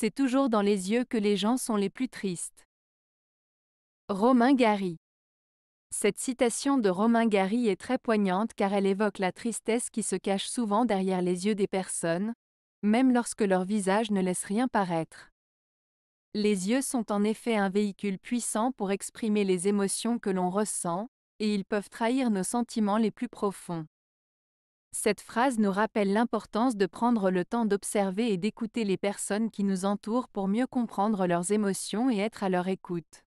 C'est toujours dans les yeux que les gens sont les plus tristes. Romain Gary Cette citation de Romain Gary est très poignante car elle évoque la tristesse qui se cache souvent derrière les yeux des personnes, même lorsque leur visage ne laisse rien paraître. Les yeux sont en effet un véhicule puissant pour exprimer les émotions que l'on ressent, et ils peuvent trahir nos sentiments les plus profonds. Cette phrase nous rappelle l'importance de prendre le temps d'observer et d'écouter les personnes qui nous entourent pour mieux comprendre leurs émotions et être à leur écoute.